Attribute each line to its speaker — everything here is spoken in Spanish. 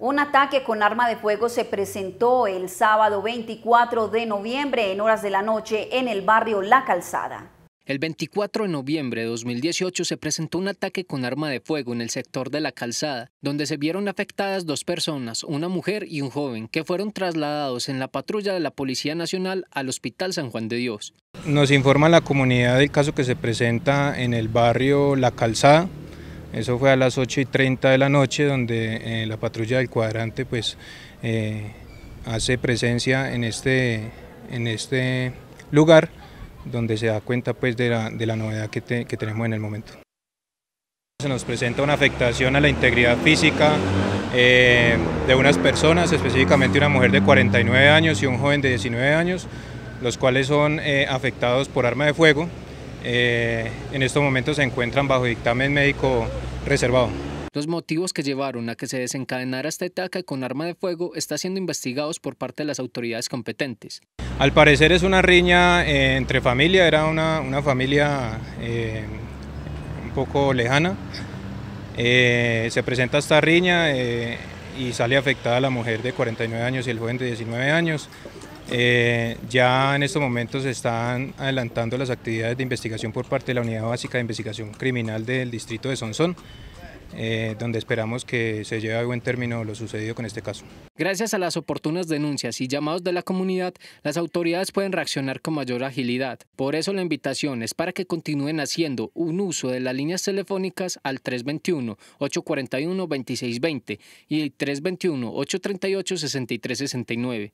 Speaker 1: Un ataque con arma de fuego se presentó el sábado 24 de noviembre en horas de la noche en el barrio La Calzada. El 24 de noviembre de 2018 se presentó un ataque con arma de fuego en el sector de la calzada, donde se vieron afectadas dos personas, una mujer y un joven, que fueron trasladados en la patrulla de la Policía Nacional al Hospital San Juan de Dios.
Speaker 2: Nos informa la comunidad del caso que se presenta en el barrio La Calzada, eso fue a las 8 y 30 de la noche donde eh, la patrulla del cuadrante pues eh, hace presencia en este, en este lugar donde se da cuenta pues de la, novedad que, tenemos en el momento. Se nos presenta una afectación a la integridad física eh, de unas personas, específicamente una mujer de 49 años y un joven de 19 años, los cuales son afectados por arma de fuego, eh, en estos momentos se encuentran bajo dictamen médico reservado.
Speaker 1: Los motivos que llevaron a que se desencadenara esta ataque con arma de fuego está siendo investigados por parte de las autoridades competentes.
Speaker 2: Al parecer es una riña eh, entre familia, era una, una familia eh, un poco lejana. se presenta esta riña y sale afectada la mujer de 49 años y el joven de 19 años. Eh, ya en estos momentos se están adelantando las actividades de investigación por parte de la Unidad Básica de Investigación Criminal del Distrito de Sonsón, eh, donde esperamos que se lleve a buen término lo sucedido con este caso. Gracias a las oportunas denuncias y llamados de la comunidad, las
Speaker 1: autoridades pueden reaccionar con mayor agilidad. Por eso la invitación es para que continúen haciendo un uso de las líneas telefónicas al 321-841-2620 y 321-838-6369.